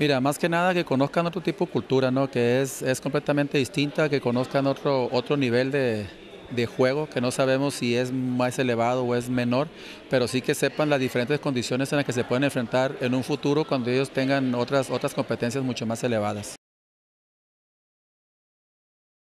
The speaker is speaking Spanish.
Mira, más que nada que conozcan otro tipo de cultura, ¿no? que es, es completamente distinta, que conozcan otro, otro nivel de, de juego, que no sabemos si es más elevado o es menor, pero sí que sepan las diferentes condiciones en las que se pueden enfrentar en un futuro cuando ellos tengan otras, otras competencias mucho más elevadas.